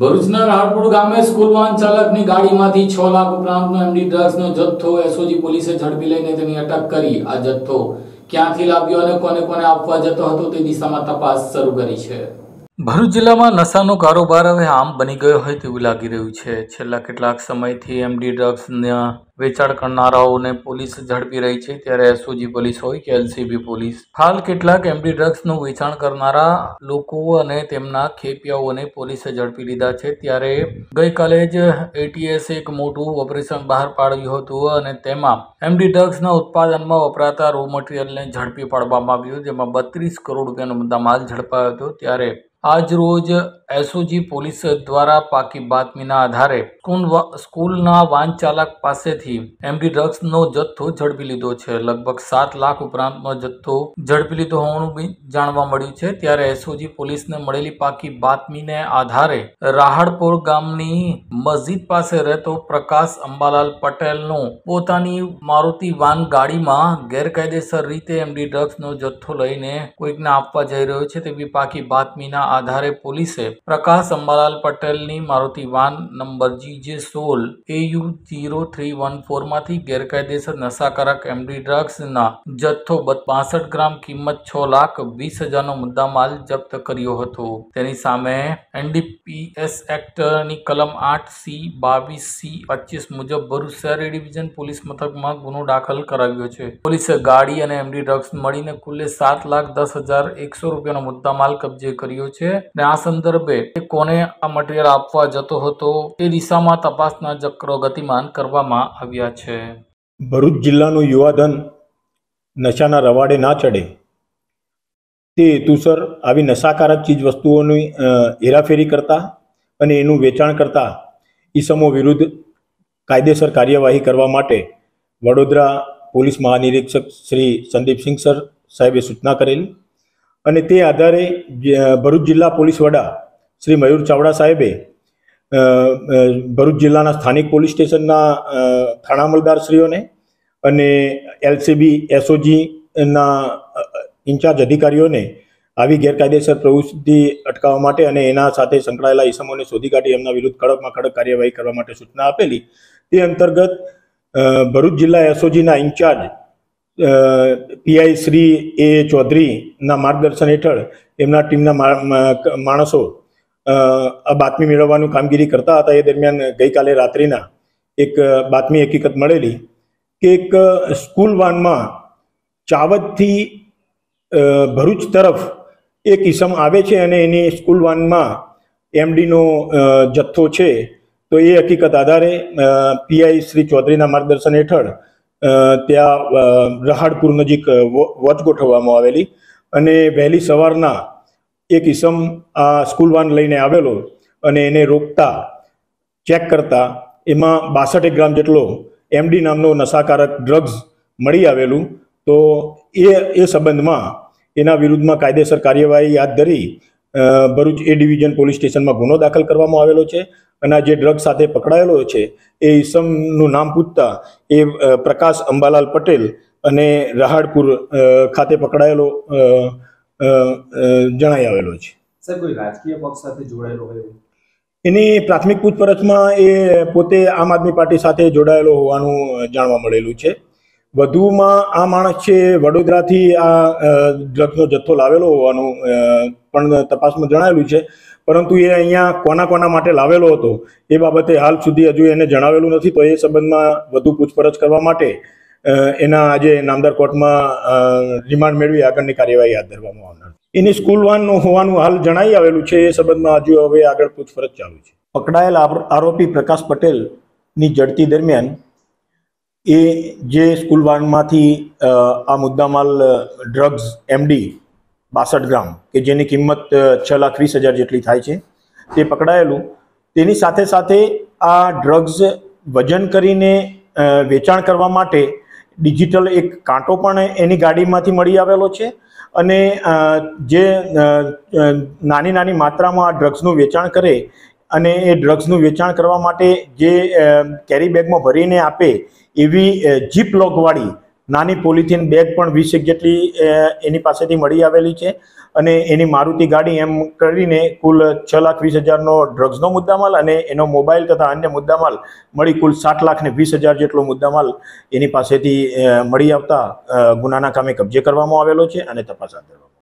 ભરૂચના રાહપુર ગામે સ્કૂલ વાહન ચાલકની ગાડીમાંથી છ લાખ ઉપરાંતનો એમડી ડ્રગ્સનો જથ્થો એસઓજી પોલીસે ઝડપી લઈને તેની અટક કરી આ જથ્થો ક્યાંથી લાવ્યો અને કોને કોને આપવા જતો હતો તે દિશામાં તપાસ શરૂ કરી છે ભરૂચ જિલ્લામાં નશાનો કારોબાર હવે આમ બની ગયો હોય તેવું લાગી રહ્યું છે છેલ્લા કેટલાક સમયથી એમડી ડ્રગ્સના વેચાણ કરનારાઓને પોલીસ ઝડપી રહી છે ત્યારે એસઓજી પોલીસ હોય કે એલસીબી પોલીસ હાલ કેટલાક એમડી ડ્રગ્સનું વેચાણ કરનારા લોકો અને તેમના ખેપિયાઓને પોલીસે ઝડપી લીધા છે ત્યારે ગઈકાલે જ એટીએસ એક મોટું ઓપરેશન બહાર પાડ્યું હતું અને તેમાં એમડી ડ્રગ્સના ઉત્પાદનમાં વપરાતા રો મટીરિયલને ઝડપી પાડવામાં આવ્યું જેમાં બત્રીસ કરોડ રૂપિયાનો મુદ્દા માલ ઝડપાયો હતો ત્યારે આજરોજ એસઓજી પોલીસ દ્વારા પાકી બાતમીના આધારે સ્કૂલના વાન ચાલક પાસેથી પાસેથી એમડી ડ્રગ્સનો જથ્થો ઝડપી લીધો છે લગભગ સાત લાખ ઉપરાંતનો જથ્થો ઝડપી લીધો હોવાનું જાણવા મળ્યું છે ત્યારે એસઓજી પોલીસને મળેલી પાકી બાતમીને આધારે રાહડપોર ગામની મસ્જિદ પાસે રહેતો પ્રકાશ અંબાલાલ પટેલનું પોતાની મારુતિ વાન ગાડીમાં ગેરકાયદેસર રીતે એમડી ડ્રગ્સનો જથ્થો લઈને કોઈકને આપવા જઈ રહ્યો છે તેવી પાકી બાતમીના આધારે પોલીસે પ્રકાશ અંબાલાલ પટેલની Maruti van number G J સોલ એયુ જીરો થ્રી વન ફોરમાંથી ગેરકાયદેસર નશાકારક એમડી ડ્રગ્સના જથ્થો પાસઠ ગ્રામ કિંમત છ લાખ વીસ હજારનો મુદ્દામાલ જપ્ત કર્યો હતો તેની સામે એનડીપીએસ એક્ટની કલમ આઠ સી બાવીસ સી પચીસ મુજબ ભરૂચ શહેર ડિવિઝન પોલીસ મથકમાં ગુનો દાખલ કરાવ્યો છે પોલીસે ગાડી અને એમડી ડ્રગ્સ મળીને કુલ્લે સાત લાખ દસ હજાર એકસો રૂપિયાનો મુદ્દામાલ કબજે કર્યો છે અને આ સંદર્ભે કોને આ મટીરિયલ આપવા જતો હતો તે દિશામાં તપાસના ચક્રો ગતિમાન કરવામાં આવ્યા આવ્યા છે ભરૂચ જિલ્લાનું યુવાધન નશાના રવાડે ના ચડે તે હેતુસર આવી નશાકારક ચીજ વસ્તુઓની હેરાફેરી કરતા અને એનું વેચાણ કરતા ઈસમો વિરુદ્ધ કાયદેસર કાર્યવાહી કરવા માટે વડોદરા પોલીસ મહાનિરીક્ષક શ્રી સંદીપસિંહ સર સાહેબે સૂચના કરેલી અને તે આધારે ભરૂચ જિલ્લા પોલીસ વડા શ્રી મયુર ચાવડા સાહેબે ભરૂચ જિલ્લાના સ્થાનિક પોલીસ સ્ટેશનના થાણા અમલદારશ્રીઓને અને એલસીબી એસઓજીના ઇન્ચાર્જ અધિકારીઓને આવી ગેરકાયદેસર પ્રવૃત્તિ અટકાવવા માટે અને એના સાથે સંકળાયેલા ઇસમોને શોધી કાઢી એમના વિરુદ્ધ કડકમાં કડક કાર્યવાહી કરવા માટે સૂચના આપેલી તે અંતર્ગત ભરૂચ જિલ્લા એસઓજીના ઇન્ચાર્જ પીઆઈ શ્રી એ ચૌધરીના માર્ગદર્શન હેઠળ એમના ટીમના માણસો આ બાતમી મેળવવાનું કામગીરી કરતા હતા એ દરમિયાન ગઈકાલે રાત્રિના એક બાતમી હકીકત મળેલી કે એક સ્કૂલ વાનમાં ચાવદથી ભરૂચ તરફ એક ઇસમ આવે છે અને એની સ્કૂલ વાનમાં એમડીનો જથ્થો છે તો એ હકીકત આધારે પીઆઈ શ્રી ચૌધરીના માર્ગદર્શન હેઠળ ત્યાં રહાડપુર નજીક વોચ ગોઠવવામાં આવેલી અને વહેલી સવારના એક ઈસમ આ સ્કૂલ વાન લઈને આવેલો અને એને રોકતા ચેક કરતા એમાં બાસઠ ગ્રામ જેટલો એમડી નામનો નશાકારક ડ્રગ્સ મળી આવેલું તો એ એ સંબંધમાં એના વિરુદ્ધમાં કાયદેસર કાર્યવાહી હાથ ધરી ભરૂચ એ ડિવિઝન પોલીસ સ્ટેશનમાં ગુનો દાખલ કરવામાં આવેલો છે અને જે ડ્રગ સાથે પકડાયેલો છે એ ઈસમનું નામ પૂછતા એ પ્રકાશ અંબાલાલ પટેલ અને રહાડપુર ખાતે પકડાયેલો જણાઈ આવેલો છે એની પ્રાથમિક પૂછપરછમાં એ પોતે આમ આદમી પાર્ટી સાથે જોડાયેલો હોવાનું જાણવા મળેલું છે વધુમાં આ માણસ છે વડોદરાથી આ ડ્રગ્સનો જથ્થો લાવેલો હોવાનું પણ તપાસમાં જણાયેલું છે પરંતુ એ અહીંયા કોના કોના માટે લાવેલો હતો એ બાબતે હાલ સુધી હજુ એને જણાવેલું નથી તો એ સંબંધમાં વધુ પૂછપરછ કરવા માટે એના આજે નામદાર કોર્ટમાં રિમાન્ડ મેળવી આગળની કાર્યવાહી હાથ ધરવામાં આવનાર એની સ્કૂલ વાન હોવાનું હાલ જણાઈ આવેલું છે એ સંબંધમાં હજુ હવે આગળ પૂછપરછ ચાલુ છે પકડાયેલ આરોપી પ્રકાશ પટેલની ઝડપી દરમિયાન એ જે સ્કૂલ વાનમાંથી આ મુદ્દામાલ ડ્રગ્સ એમડી બાસઠ ગ્રામ કે જેની કિંમત છ લાખ વીસ હજાર જેટલી થાય છે તે પકડાયેલું તેની સાથે સાથે આ ડ્રગ્સ વજન કરીને વેચાણ કરવા માટે ડિજિટલ એક કાંટો પણ એની ગાડીમાંથી મળી આવેલો છે અને જે નાની નાની માત્રામાં આ ડ્રગ્સનું વેચાણ કરે અને એ ડ્રગ્સનું વેચાણ કરવા માટે જે કેરી બેગમાં ભરીને આપે એવી જીપ લોકવાળી નાની પોલિથીન બેગ પણ વીસ એક જેટલી એની પાસેથી મળી આવેલી છે અને એની મારુતિ ગાડી એમ કરીને કુલ છ લાખ વીસ હજારનો ડ્રગ્સનો મુદ્દામાલ અને એનો મોબાઈલ તથા અન્ય મુદ્દામાલ મળી કુલ સાત લાખને વીસ હજાર જેટલો મુદ્દામાલ એની પાસેથી મળી આવતા ગુનાના કામે કબજે કરવામાં આવેલો છે અને તપાસ હાથ ધરવામાં